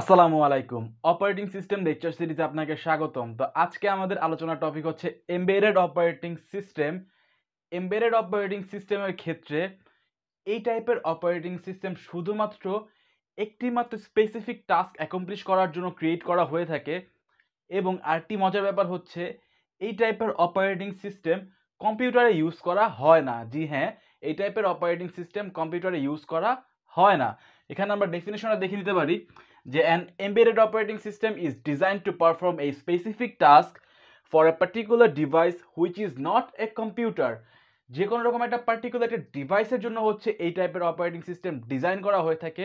আসসালামু আলাইকুম operating system lecture সিরিজে আপনাকে স্বাগতম তো আজকে আমাদের আলোচনার টপিক হচ্ছে embedded operating system embedded operating সিস্টেমের ক্ষেত্রে এই টাইপের অপারেটিং সিস্টেম শুধুমাত্র একটি মাত্র স্পেসিফিক টাস্ক অ্যাকমপ্লিশ করার জন্য ক্রিয়েট করা হয়ে থাকে এবং আরেকটি মজার ব্যাপার হচ্ছে এই টাইপের অপারেটিং সিস্টেম কম্পিউটারে ইউজ করা হয় না জি হ্যাঁ এই টাইপের অপারেটিং সিস্টেম কম্পিউটারে ইউজ করা হয় না এখানে আমরা ডেফিনেশনটা দেখে নিতে পারি যে an embedded operating system is design to perform a specific task for a particular device which is not a computer যে কোনো রকম একটা পার্টিকুলার একটা ডিভাইসের জন্য হচ্ছে এই টাইপের অপারেটিং সিস্টেম ডিজাইন করা হয়ে থাকে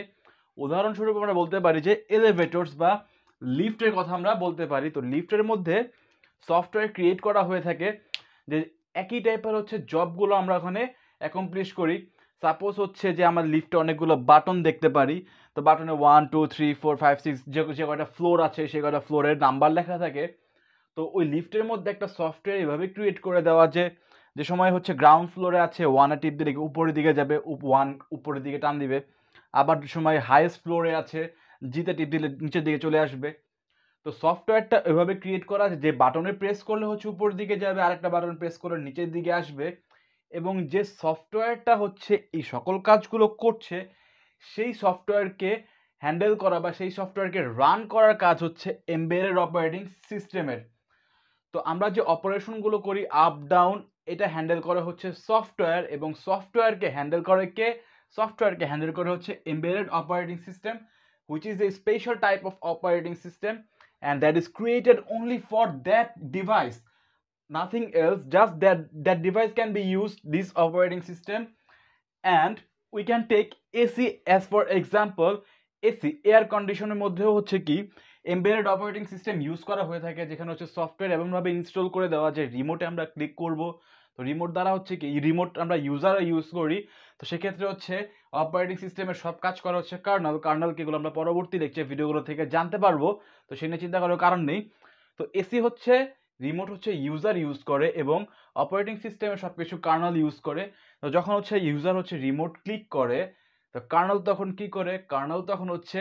উদাহরণস্বরূপ আমরা বলতে পারি যে এলিভেটরস বা লিফটের কথা আমরা বলতে পারি তো লিফটের মধ্যে সফটওয়্যার ক্রিয়েট করা হয়ে থাকে যে একই টাইপের হচ্ছে জবগুলো আমরা ওখানে অ্যাকমপ্লিশ করি সাপোজ হচ্ছে যে আমার লিফটে অনেকগুলো বাটন দেখতে পারি তো বাটনে one two three four five six যে যে কয়টা ফ্লোর আছে সে কয়টা ফ্লোরের নাম্বার লেখা থাকে তো ওই লিফটের মধ্যে একটা সফটওয়্যার এভাবে ক্রিয়েট করে দেওয়া যে যে সময় হচ্ছে গ্রাউন্ড ফ্লোরে আছে ওয়ানে টিপ দিলে উপরের দিকে যাবে ওয়ান উপরের দিকে টান দিবে আবার সময় হাইয়েস্ট ফ্লোরে আছে জিতে টিপ দিলে নিচের দিকে চলে আসবে তো সফটওয়্যারটা এভাবে ক্রিয়েট করা আছে যে বাটনে প্রেস করলে হচ্ছে উপরের দিকে যাবে আর একটা বাটন প্রেস করলে নিচের দিকে আসবে এবং যে সফটওয়্যারটা হচ্ছে এই সকল কাজগুলো করছে সেই সফটওয়্যারকে হ্যান্ডেল করা বা সেই সফটওয়্যারকে রান করার কাজ হচ্ছে এমবেয়ারের অপারেটিং সিস্টেমের তো আমরা যে অপারেশনগুলো করি আপ ডাউন এটা হ্যান্ডেল করা হচ্ছে সফটওয়্যার এবং সফটওয়্যারকে হ্যান্ডেল করে কে সফটওয়্যারকে হ্যান্ডেল করা হচ্ছে embedded operating system which is a special type of operating system and that is created only for that device nothing else just that that device can be use this operating system and we can take AC as for example AC air কন্ডিশনের মধ্যেও হচ্ছে কি embedded operating system use করা হয়ে থাকে যেখানে হচ্ছে software এমনভাবে ইনস্টল করে দেওয়া যে রিমোটে আমরা ক্লিক করব তো রিমোট দ্বারা হচ্ছে কি রিমোট আমরা ইউজার ইউজ করি তো সেক্ষেত্রে হচ্ছে অপারেটিং সিস্টেমের সব কাজ করা হচ্ছে কার্নাল কার্নাল কেগুলো আমরা পরবর্তী লেকচার ভিডিওগুলো থেকে জানতে পারবো তো সে নিয়ে চিন্তা করার কারণ নেই তো এসি হচ্ছে রিমোট হচ্ছে ইউজার ইউজ করে এবং অপারেটিং সিস্টেমে সব কিছু কার্নাল ইউজ করে তো যখন হচ্ছে ইউজার হচ্ছে রিমোট ক্লিক করে তো কার্নাল তখন কি করে কার্নাল তখন হচ্ছে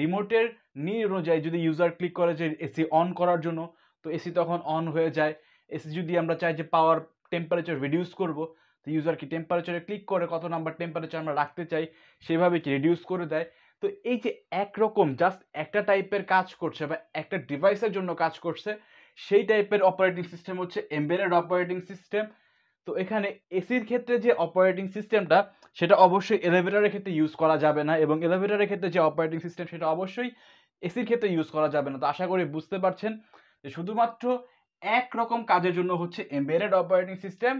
রিমোটের নিয়ে অনুযায়ী যদি ইউজার ক্লিক করে যে এসি অন করার জন্য তো এসি তখন অন হয়ে যায় এসি যদি আমরা চাই যে পাওয়ার টেম্পারেচার রিডিউস করব তো ইউজার কি টেম্পারেচারে ক্লিক করে কত নাম্বার টেম্পারেচার আমরা রাখতে চাই সেভাবে কি রিডিউস করে দেয় তো এই যে একরকম জাস্ট একটা টাইপের কাজ করছে বা একটা ডিভাইসের জন্য কাজ করছে সেই টাইপের অপারেটিং সিস্টেম হচ্ছে এমবেডেড অপারেটিং সিস্টেম তো এখানে এসির ক্ষেত্রে যে অপারেটিং সিস্টেমটা সেটা অবশ্যই এলোভেটারের ক্ষেত্রে ইউজ করা যাবে না এবং এলোভেটারের ক্ষেত্রে যে অপারেটিং সিস্টেম সেটা অবশ্যই এসির ক্ষেত্রে ইউজ করা যাবে না তো আশা করি বুঝতে পারছেন যে শুধুমাত্র এক রকম কাজের জন্য হচ্ছে এমবেডেড অপারেটিং সিস্টেম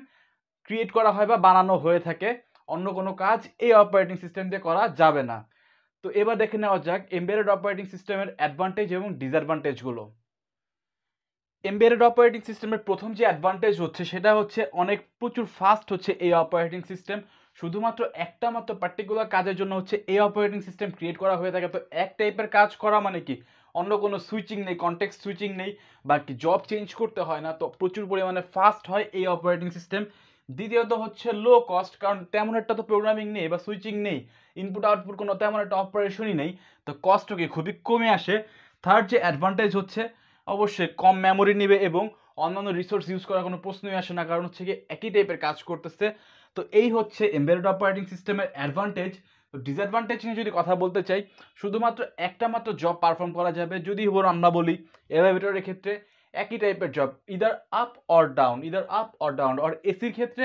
ক্রিয়েট করা হয় বা বানানো হয়ে থাকে অন্য কোনো কাজ এই অপারেটিং সিস্টেম দিয়ে করা যাবে না তো এবার দেখে নেওয়া যাক এমবেডেড অপারেটিং সিস্টেমের অ্যাডভান্টেজ এবং ডিসঅ্যাডভান্টেজগুলো এমবেডেড অপারেটিং সিস্টেমের প্রথম যে অ্যাডভান্টেজ হচ্ছে সেটা হচ্ছে অনেক প্রচুর ফাস্ট হচ্ছে এই অপারেটিং সিস্টেম শুধুমাত্র একটা মাত্র পার্টিকুলার কাজের জন্য হচ্ছে এই অপারেটিং সিস্টেম ক্রিয়েট করা হয়ে থাকে তো এক টাইপের কাজ করা মানে কি অন্য কোনো সুইচিং নেই কন্টেক্সট সুইচিং নেই বা কি জব চেঞ্জ করতে হয় না তো প্রচুর পরিমাণে ফাস্ট হয় এই অপারেটিং সিস্টেম দ্বিতীয়ত হচ্ছে লো কস্ট কারণ তেমন একটা তো প্রোগ্রামিং নেই বা সুইচিং নেই ইনপুট আউটপুট কোনো তেমন একটা অপারেশনই নেই তো কস্টকে খুবই কমে আসে থার্ড যে অ্যাডভান্টেজ হচ্ছে অবশ্যই কম মেমোরি নেবে এবং অন্যান্য রিসোর্স ইউজ করার কোনো প্রশ্নই আসে না কারণ হচ্ছে কি একই টাইপের কাজ করতেছে তো এই হচ্ছে এমবেডেড অপারেটিং সিস্টেমের অ্যাডভান্টেজ তো ডিসঅ্যাডভান্টেজ নিয়ে যদি কথা বলতে চাই শুধুমাত্র একটা মাত্র জব পারফর্ম করা যাবে যদি বলুন আমরা বলি এলাভেটরের ক্ষেত্রে একই টাইপের job either up or down either up or down or এসির ক্ষেত্রে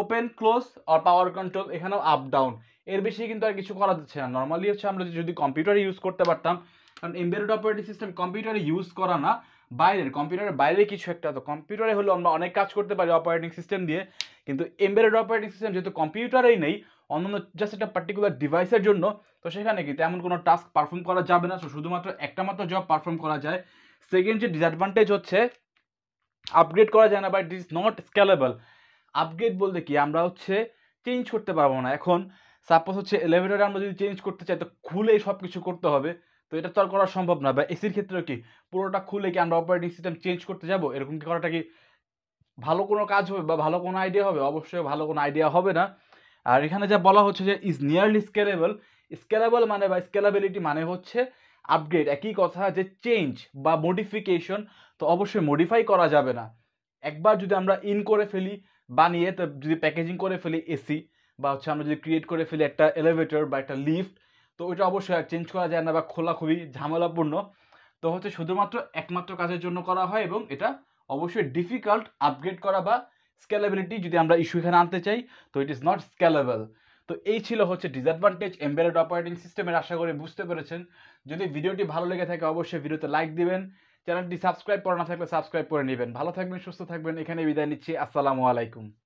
ওপেন ক্লোজ আর পাওয়ার কন্ট্রোল এখানেও আপ ডাউন এর বেশি কিন্তু আর কিছু করা যাচ্ছে না নর্মালি হচ্ছে আমরা যদি কম্পিউটার ইউজ করতে পারতাম কারণ এমবেডেড অপারেটিং সিস্টেম কম্পিউটারে ইউজ করা না বাইরের কম্পিউটারের বাইরে কিছু একটা তো কম্পিউটারে হলো আমরা অনেক কাজ করতে পারি অপারেটিং সিস্টেম দিয়ে কিন্তু এমবেডেড অপারেটিং সিস্টেম যেহেতু কম্পিউটারেই নেই অন্যান্য জাস্ট একটা পার্টিকুলার ডিভাইসের জন্য তো সেখানে কি তেমন কোনো টাস্ক পারফর্ম করা যাবে না তো শুধুমাত্র একটা মাত্র জব পারফর্ম করা যায় সেকেন্ড যে ডিসঅ্যাডভান্টেজ হচ্ছে আপগ্রেড করা যায় না but it is not scalable upgrade বলতে কি আমরা হচ্ছে চেঞ্জ করতে পারবো না এখন সাপোজ হচ্ছে এলিভেটারে আমরা যদি চেঞ্জ করতে চাই তো খুলেই সব কিছু করতে হবে তো এটা তো আর করা সম্ভব না বা এসির ক্ষেত্রেও কি পুরোটা খুলে কি আমরা অপারেটিং সিস্টেম চেঞ্জ করতে যাব এরকম কি করাটা কি ভালো কোনো কাজ হবে বা ভালো কোনো আইডিয়া হবে অবশ্যই ভালো কোনো আইডিয়া হবে না আর এখানে যা বলা হচ্ছে যে ইজ নিয়ারলি স্কেলেবল স্কেলেবল মানে বা স্কেলাবিলিটি মানে হচ্ছে আপগ্রেড একই কথা যে চেঞ্জ বা মডিফিকেশন তো অবশ্যই মডিফাই করা যাবে না একবার যদি আমরা ইন করে ফেলি বানিয়ে তো যদি প্যাকেজিং করে ফেলি এসি বা হচ্ছে আমরা যদি ক্রিয়েট করে ফেলি একটা এলিভেটর বা একটা লিফট তো ওইটা অবশ্যই আর চেঞ্জ করা যায় না বা খোলা খুবই ঝামেলাপূর্ণ তো হচ্ছে শুধুমাত্র একমাত্র কাজের জন্য করা হয় এবং এটা অবশ্যই ডিফিকাল্ট আপগ্রেড করা বা স্কেলেবিলিটি যদি আমরা ইস্যু এখানে আনতে চাই তো ইট ইজ নট স্ক্যালেবল তো এই ছিল হচ্ছে ডিসঅ্যাডভান্টেজ এমবেডেড অপারেটিং সিস্টেমের আশা করে বুঝতে পেরেছেন যদি ভিডিওটি ভালো লেগে থাকে অবশ্যই ভিডিওতে লাইক দিবেন চ্যানেলটি সাবস্ক্রাইব করা না থাকলে সাবস্ক্রাইব করে নেবেন ভালো থাকবেন সুস্থ থাকবেন এখানে বিদায় নিচ্ছি আসসালামু আলাইকুম